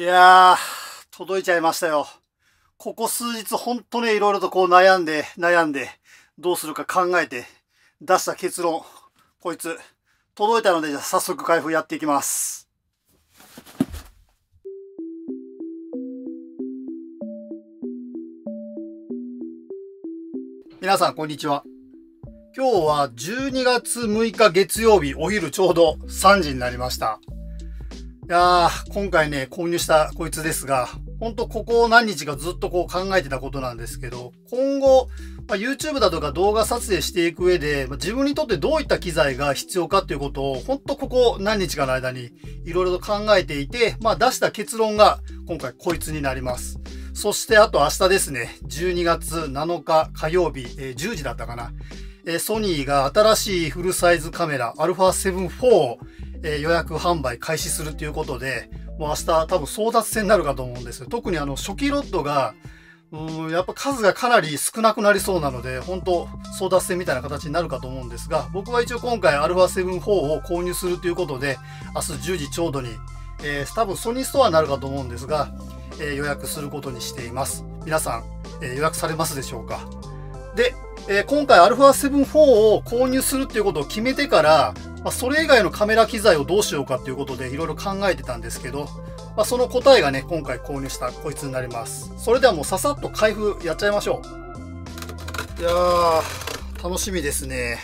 いやー、届いちゃいましたよ。ここ数日ほんとね、いろいろとこう悩んで、悩んで、どうするか考えて、出した結論、こいつ、届いたので、じゃあ早速開封やっていきます。皆さん、こんにちは。今日は12月6日月曜日お昼ちょうど3時になりました。いやー、今回ね、購入したこいつですが、ほんとここ何日かずっとこう考えてたことなんですけど、今後、まあ、YouTube だとか動画撮影していく上で、まあ、自分にとってどういった機材が必要かっていうことを、ほんとここ何日かの間にいろいろと考えていて、まあ出した結論が今回こいつになります。そしてあと明日ですね、12月7日火曜日、えー、10時だったかな。えー、ソニーが新しいフルサイズカメラ α7 4をえー、予約販売開始するということで、もう明日多分争奪戦になるかと思うんですよ。特にあの初期ロッドが、うん、やっぱ数がかなり少なくなりそうなので、本当争奪戦みたいな形になるかと思うんですが、僕は一応今回アルファ7 4を購入するということで、明日10時ちょうどに、えー、多分ソニーストアになるかと思うんですが、えー、予約することにしています。皆さん、えー、予約されますでしょうかで、えー、今回アルファ7 4を購入するっていうことを決めてから、まあ、それ以外のカメラ機材をどうしようかっていうことでいろいろ考えてたんですけど、まあ、その答えがね、今回購入したこいつになります。それではもうささっと開封やっちゃいましょう。いやー、楽しみですね。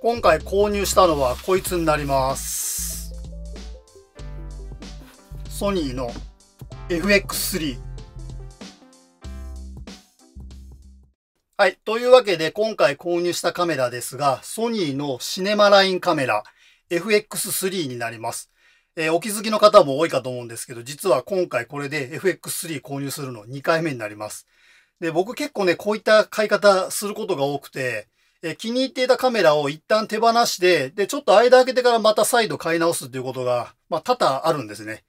今回購入したのはこいつになります。ソニーの FX3。はい。というわけで、今回購入したカメラですが、ソニーのシネマラインカメラ FX3 になります。えー、お気づきの方も多いかと思うんですけど、実は今回これで FX3 購入するの2回目になります。で、僕結構ね、こういった買い方することが多くて、えー、気に入っていたカメラを一旦手放して、で、ちょっと間開けてからまた再度買い直すということが、まあ、多々あるんですね。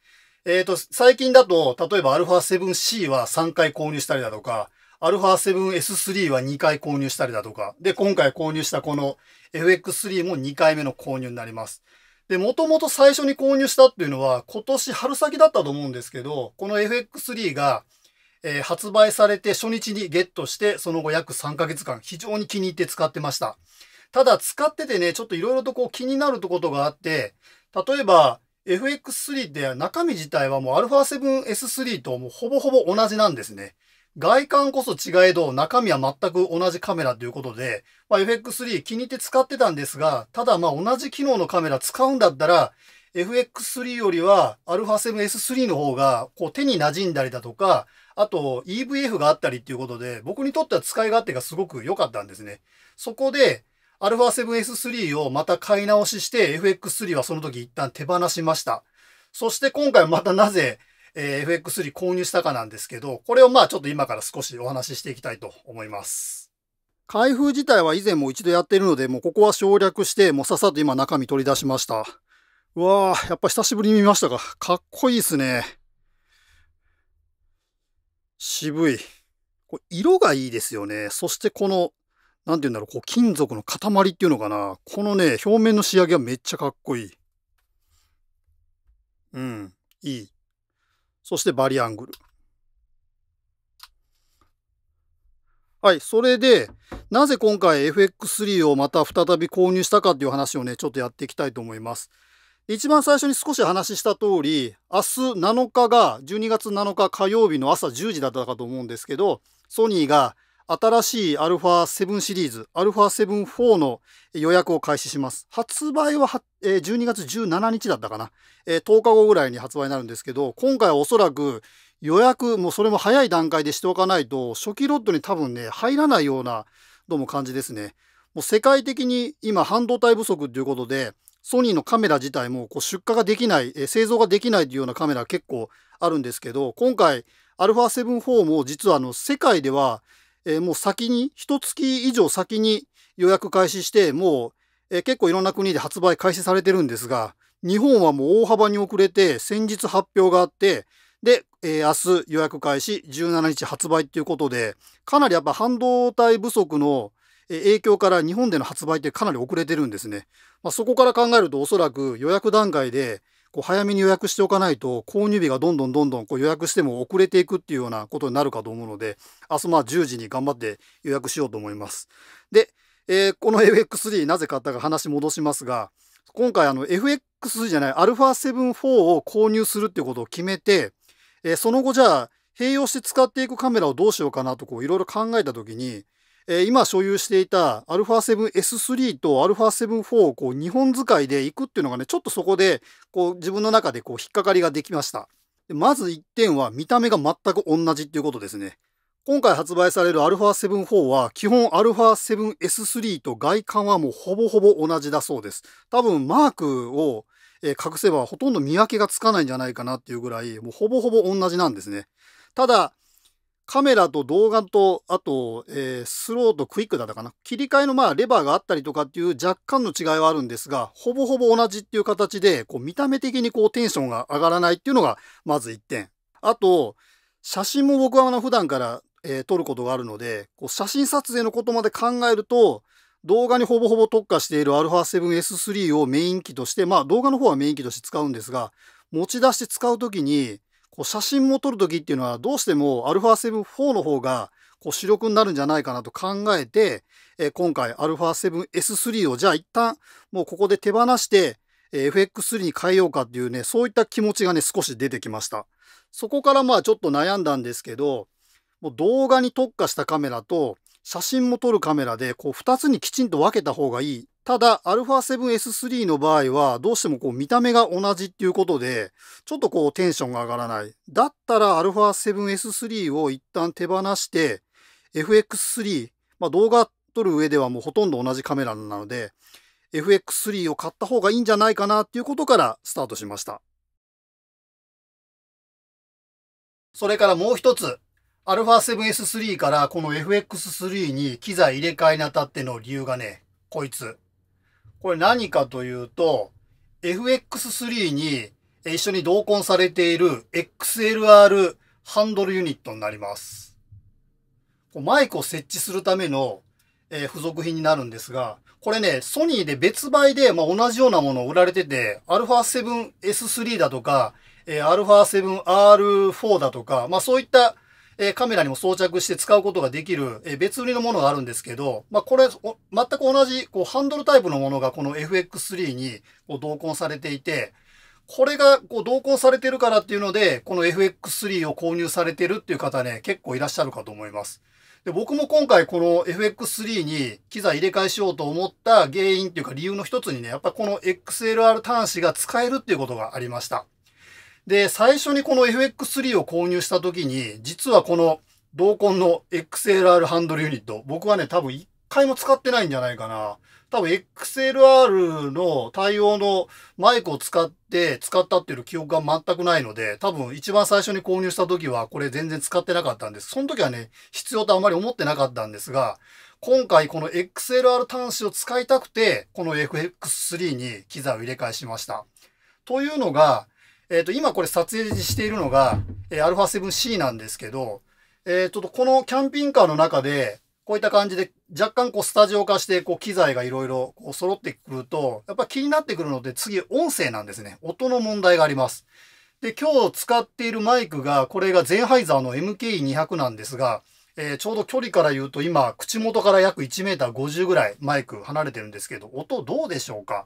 えっ、ー、と、最近だと、例えば α7C は3回購入したりだとか、ァ7 s 3は2回購入したりだとか、で、今回購入したこの FX3 も2回目の購入になります。で、もともと最初に購入したっていうのは、今年春先だったと思うんですけど、この FX3 が、えー、発売されて初日にゲットして、その後約3ヶ月間、非常に気に入って使ってました。ただ、使っててね、ちょっと色々とこう気になることがあって、例えば、FX3 って中身自体はもう α7S3 ともうほぼほぼ同じなんですね。外観こそ違えど、中身は全く同じカメラということで、まあ、FX3 気に入って使ってたんですが、ただまあ同じ機能のカメラ使うんだったら、FX3 よりは α7S3 の方がこう手に馴染んだりだとか、あと EVF があったりっていうことで、僕にとっては使い勝手がすごく良かったんですね。そこで、α7S3 をまた買い直しして FX3 はその時一旦手放しました。そして今回またなぜえー、FX3 購入したかなんですけど、これをまあちょっと今から少しお話ししていきたいと思います。開封自体は以前も一度やってるので、もうここは省略して、もうさっさと今中身取り出しました。うわぁ、やっぱ久しぶりに見ましたが、かっこいいですね。渋い。これ色がいいですよね。そしてこの、なんて言うんだろう、こう金属の塊っていうのかな。このね、表面の仕上げはめっちゃかっこいい。うん、いい。そしてバリアングル。はい、それで、なぜ今回 FX3 をまた再び購入したかっていう話をね、ちょっとやっていきたいと思います。一番最初に少し話した通り、明日7日が、12月7日火曜日の朝10時だったかと思うんですけど、ソニーが新しいアルファ7シリーズ、アルファ7 4の予約を開始します。発売は12月17日だったかな。10日後ぐらいに発売になるんですけど、今回はおそらく予約、もうそれも早い段階でしておかないと、初期ロットに多分ね、入らないような、どうも感じですね。もう世界的に今半導体不足ということで、ソニーのカメラ自体もこう出荷ができない、製造ができないというようなカメラ結構あるんですけど、今回アルファ7 4も実はあの世界ではえー、もう先に、一月以上先に予約開始して、もう、えー、結構いろんな国で発売開始されてるんですが、日本はもう大幅に遅れて、先日発表があって、で、えー、明日予約開始、17日発売っていうことで、かなりやっぱ半導体不足の影響から日本での発売ってかなり遅れてるんですね。まあ、そこから考えるとおそらく予約段階でこう早めに予約しておかないと購入日がどんどんどんどんこう予約しても遅れていくっていうようなことになるかと思うので明日まあ10時に頑張って予約しようと思います。で、えー、この FX3 なぜ買ったか話戻しますが今回あの FX じゃない α7-4 を購入するっていうことを決めて、えー、その後じゃあ併用して使っていくカメラをどうしようかなとこういろいろ考えた時にえー、今所有していた α7S3 と α7-4 をこう2本使いでいくっていうのがね、ちょっとそこでこう自分の中でこう引っかかりができました。まず1点は見た目が全く同じっていうことですね。今回発売される α7-4 は基本 α7S3 と外観はもうほぼほぼ同じだそうです。多分マークを隠せばほとんど見分けがつかないんじゃないかなっていうぐらいもうほぼほぼ同じなんですね。ただ、カメラと動画と、あと、えー、スローとクイックだったかな。切り替えのまあレバーがあったりとかっていう若干の違いはあるんですが、ほぼほぼ同じっていう形で、こう見た目的にこうテンションが上がらないっていうのがまず一点。あと、写真も僕はあの普段から、えー、撮ることがあるので、こう写真撮影のことまで考えると、動画にほぼほぼ特化している α7S3 をメイン機として、まあ動画の方はメイン機として使うんですが、持ち出して使うときに、こう写真も撮るときっていうのはどうしても α7-4 の方がこう主力になるんじゃないかなと考えて、えー、今回 α7S3 をじゃあ一旦もうここで手放して FX3 に変えようかっていうね、そういった気持ちがね、少し出てきました。そこからまあちょっと悩んだんですけど、もう動画に特化したカメラと写真も撮るカメラでこう2つにきちんと分けた方がいいただ、α7S3 の場合は、どうしてもこう見た目が同じっていうことで、ちょっとこうテンションが上がらない。だったら α7S3 を一旦手放して、FX3、まあ、動画撮る上ではもうほとんど同じカメラなので、FX3 を買った方がいいんじゃないかなっていうことからスタートしました。それからもう一つ、α7S3 からこの FX3 に機材入れ替えにあたっての理由がね、こいつ。これ何かというと、FX3 に一緒に同梱されている XLR ハンドルユニットになります。マイクを設置するための付属品になるんですが、これね、ソニーで別売で、まあ、同じようなものを売られてて、α7S3 だとか、え α7R4 だとか、まあ、そういったえカメラにも装着して使うことができる、え別売りのものがあるんですけど、まあ、これ、全く同じ、こう、ハンドルタイプのものがこの FX3 にこう同梱されていて、これがこう同梱されてるからっていうので、この FX3 を購入されてるっていう方ね、結構いらっしゃるかと思います。で僕も今回この FX3 に機材入れ替えしようと思った原因っていうか理由の一つにね、やっぱこの XLR 端子が使えるっていうことがありました。で、最初にこの FX3 を購入した時に、実はこの同梱の XLR ハンドルユニット、僕はね、多分1回も使ってないんじゃないかな。多分 XLR の対応のマイクを使って使ったっていう記憶が全くないので、多分一番最初に購入した時はこれ全然使ってなかったんです。その時はね、必要とあまり思ってなかったんですが、今回この XLR 端子を使いたくて、この FX3 に機材を入れ替えしました。というのが、えっ、ー、と、今これ撮影しているのが、えー、ァ7 c なんですけど、えっ、ー、と、このキャンピングカーの中で、こういった感じで若干こうスタジオ化してこう機材がいろいろ揃ってくると、やっぱ気になってくるので次音声なんですね。音の問題があります。で、今日使っているマイクが、これがゼンハイザーの m k 2 0 0なんですが、えー、ちょうど距離から言うと今、口元から約1メーター50ぐらいマイク離れてるんですけど、音どうでしょうか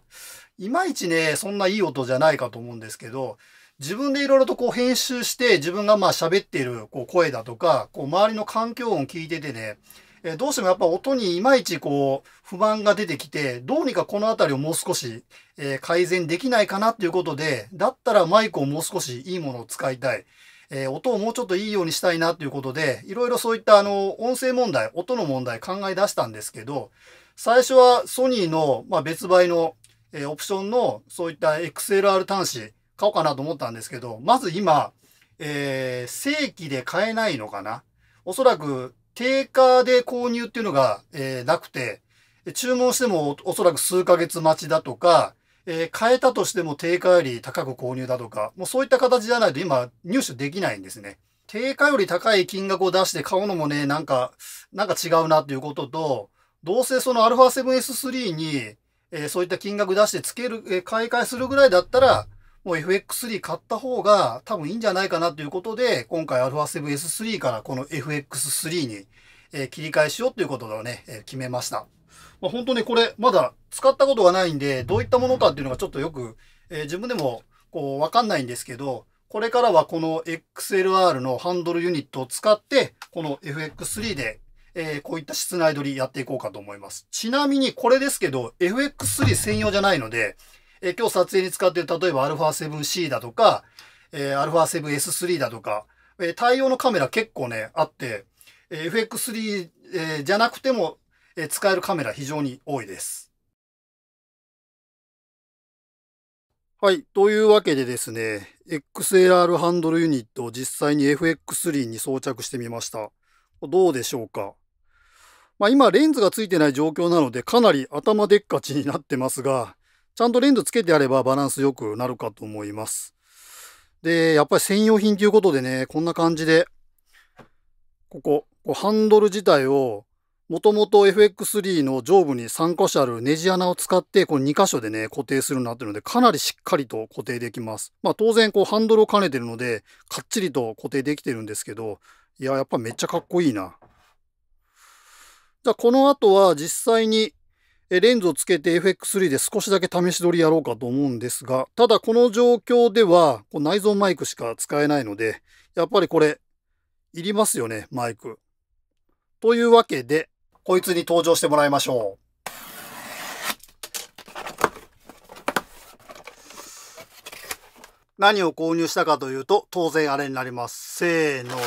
いまいちね、そんないい音じゃないかと思うんですけど、自分でいろいろとこう編集して、自分がまあ喋っているこう声だとか、こう周りの環境音聞いててね、えどうしてもやっぱ音にいまいちこう不満が出てきて、どうにかこの辺りをもう少し、え改善できないかなっていうことで、だったらマイクをもう少しいいものを使いたい。えー、音をもうちょっといいようにしたいなということで、いろいろそういったあの、音声問題、音の問題考え出したんですけど、最初はソニーの、まあ、別売の、えー、オプションのそういった XLR 端子買おうかなと思ったんですけど、まず今、えー、正規で買えないのかなおそらく定価で購入っていうのが、えー、なくて、注文してもおそらく数ヶ月待ちだとか、えー、変えたとしても定価より高く購入だとか、もうそういった形じゃないと今入手できないんですね。定価より高い金額を出して買うのもね、なんか、なんか違うなっていうことと、どうせその α7S3 に、えー、そういった金額出して付ける、えー、買い替えするぐらいだったら、もう FX3 買った方が多分いいんじゃないかなということで、今回 α7S3 からこの FX3 に、えー、切り替えしようということをね、えー、決めました。まあ、本当にこれ、まだ使ったことがないんで、どういったものかっていうのがちょっとよく、えー、自分でも、こう、わかんないんですけど、これからはこの XLR のハンドルユニットを使って、この FX3 で、えー、こういった室内撮りやっていこうかと思います。ちなみにこれですけど、FX3 専用じゃないので、えー、今日撮影に使っている例えば α7C だとか、えー、α7S3 だとか、えー、対応のカメラ結構ね、あって、えー、FX3、えー、じゃなくてもえ使えるカメラ非常に多いです。はい。というわけでですね、XLR ハンドルユニットを実際に FX3 に装着してみました。どうでしょうかまあ、今レンズがついてない状況なのでかなり頭でっかちになってますが、ちゃんとレンズつけてあればバランス良くなるかと思います。で、やっぱり専用品ということでね、こんな感じで、ここ、ハンドル自体をもともと FX3 の上部に3箇所あるネジ穴を使って、この2箇所でね、固定するようになってるので、かなりしっかりと固定できます。まあ当然、こうハンドルを兼ねてるので、かっちりと固定できてるんですけど、いや、やっぱめっちゃかっこいいな。じゃあこの後は実際にレンズをつけて FX3 で少しだけ試し撮りやろうかと思うんですが、ただこの状況では内蔵マイクしか使えないので、やっぱりこれ、いりますよね、マイク。というわけで、こいつに登場してもらいましょう。何を購入したかというと、当然あれになります。せーの、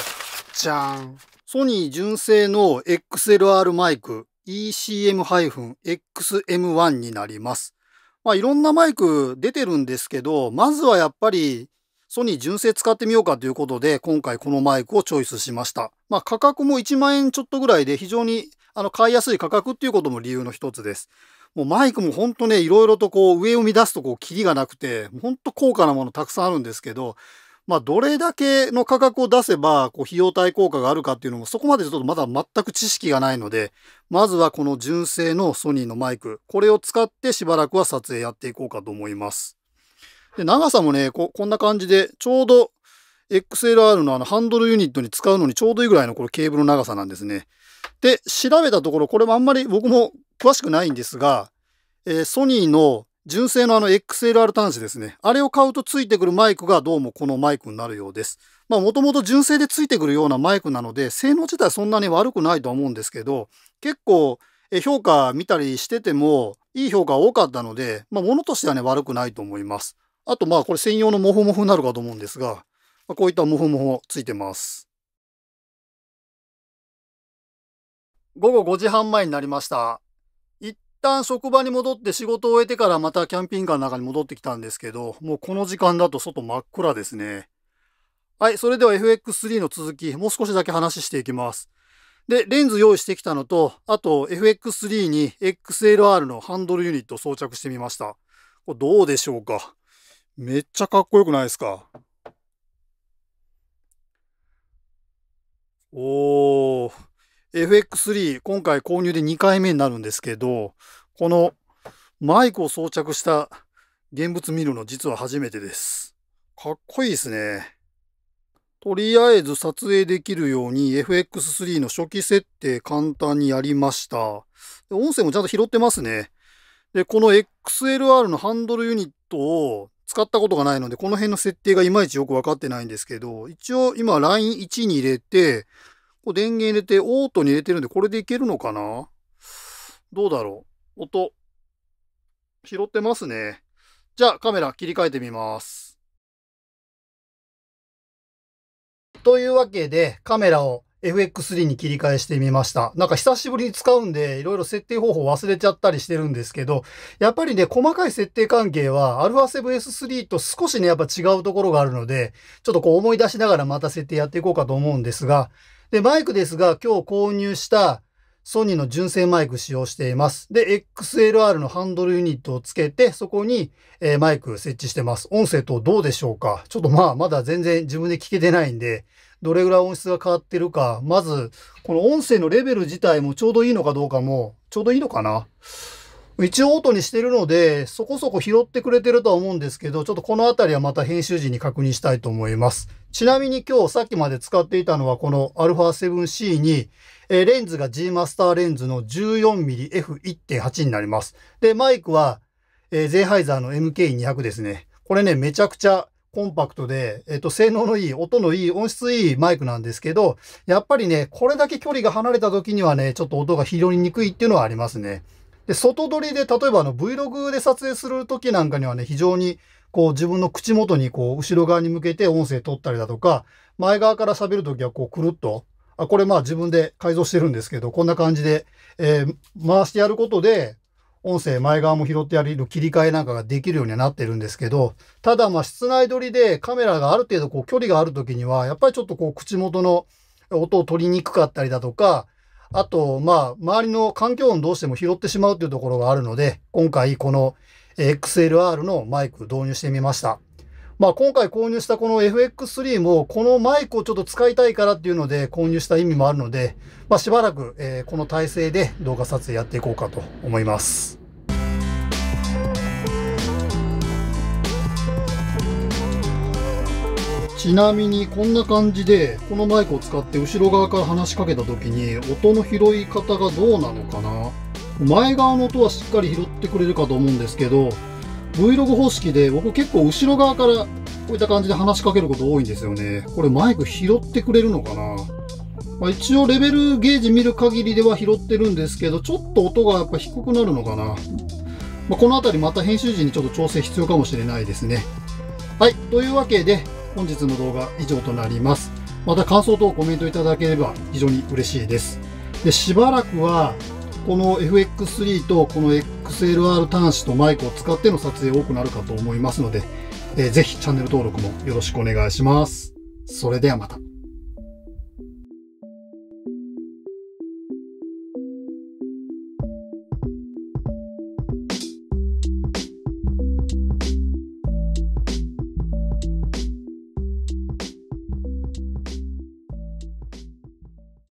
じゃん。ソニー純正の XLR マイク ECM-XM1 になります。まあいろんなマイク出てるんですけど、まずはやっぱりソニー純正使ってみようかということで、今回このマイクをチョイスしました。まあ価格も1万円ちょっとぐらいで非常にあの、買いやすい価格っていうことも理由の一つです。もうマイクもほんとね、いろいろとこう、上を乱すとこう、キリがなくて、ほんと高価なものたくさんあるんですけど、まあ、どれだけの価格を出せば、こう、費用対効果があるかっていうのも、そこまでちょっとまだ全く知識がないので、まずはこの純正のソニーのマイク、これを使ってしばらくは撮影やっていこうかと思います。で、長さもね、こ、こんな感じで、ちょうど XLR のあのハンドルユニットに使うのにちょうどいいぐらいのこれケーブルの長さなんですね。で、調べたところ、これもあんまり僕も詳しくないんですが、えー、ソニーの純正のあの XLR 端子ですね。あれを買うとついてくるマイクがどうもこのマイクになるようです。まあもともと純正でついてくるようなマイクなので、性能自体そんなに悪くないとは思うんですけど、結構評価見たりしてても、いい評価多かったので、まあ物としてはね悪くないと思います。あとまあこれ専用のモフモフになるかと思うんですが、こういったモフモフついてます。午後5時半前になりました。一旦職場に戻って仕事を終えてからまたキャンピングカーの中に戻ってきたんですけど、もうこの時間だと外真っ暗ですね。はい、それでは FX3 の続き、もう少しだけ話していきます。で、レンズ用意してきたのと、あと FX3 に XLR のハンドルユニットを装着してみました。これどうでしょうかめっちゃかっこよくないですかおー。FX3、今回購入で2回目になるんですけど、このマイクを装着した現物見るの実は初めてです。かっこいいですね。とりあえず撮影できるように FX3 の初期設定簡単にやりました。音声もちゃんと拾ってますね。で、この XLR のハンドルユニットを使ったことがないので、この辺の設定がいまいちよくわかってないんですけど、一応今 LINE1 に入れて、こう電源入れて、オートに入れてるんで、これでいけるのかなどうだろう音。拾ってますね。じゃあカメラ切り替えてみます。というわけでカメラを FX3 に切り替えしてみました。なんか久しぶりに使うんで、いろいろ設定方法忘れちゃったりしてるんですけど、やっぱりね、細かい設定関係は α7S3 と少しね、やっぱ違うところがあるので、ちょっとこう思い出しながらまた設定やっていこうかと思うんですが、で、マイクですが、今日購入したソニーの純正マイク使用しています。で、XLR のハンドルユニットをつけて、そこに、えー、マイク設置してます。音声とどうでしょうかちょっとまあ、まだ全然自分で聞けてないんで、どれぐらい音質が変わってるか、まず、この音声のレベル自体もちょうどいいのかどうかも、ちょうどいいのかな一応音にしてるので、そこそこ拾ってくれてるとは思うんですけど、ちょっとこのあたりはまた編集時に確認したいと思います。ちなみに今日さっきまで使っていたのはこの α7C に、えー、レンズが G マスターレンズの 14mmF1.8 になります。で、マイクは、えー、ゼンハイザーの MK200 ですね。これね、めちゃくちゃコンパクトで、えっ、ー、と、性能のいい、音のいい、音質いいマイクなんですけど、やっぱりね、これだけ距離が離れた時にはね、ちょっと音が拾いにくいっていうのはありますね。で、外撮りで、例えばあの Vlog で撮影するときなんかにはね、非常にこう自分の口元にこう後ろ側に向けて音声撮ったりだとか、前側から喋るときはこうくるっと、あ、これまあ自分で改造してるんですけど、こんな感じで、えー、回してやることで、音声前側も拾ってやれる切り替えなんかができるようにはなってるんですけど、ただまあ室内撮りでカメラがある程度こう距離があるときには、やっぱりちょっとこう口元の音を取りにくかったりだとか、あと、まあ、周りの環境音どうしても拾ってしまうというところがあるので、今回この XLR のマイク導入してみました。まあ、今回購入したこの FX3 も、このマイクをちょっと使いたいからっていうので購入した意味もあるので、まあ、しばらく、えこの体勢で動画撮影やっていこうかと思います。ちなみにこんな感じでこのマイクを使って後ろ側から話しかけた時に音の拾い方がどうなのかな前側の音はしっかり拾ってくれるかと思うんですけど Vlog 方式で僕結構後ろ側からこういった感じで話しかけること多いんですよねこれマイク拾ってくれるのかなまあ、一応レベルゲージ見る限りでは拾ってるんですけどちょっと音がやっぱ低くなるのかな、まあ、この辺りまた編集時にちょっと調整必要かもしれないですねはいというわけで本日の動画以上となります。また感想等コメントいただければ非常に嬉しいです。で、しばらくはこの FX3 とこの XLR 端子とマイクを使っての撮影多くなるかと思いますので、えー、ぜひチャンネル登録もよろしくお願いします。それではまた。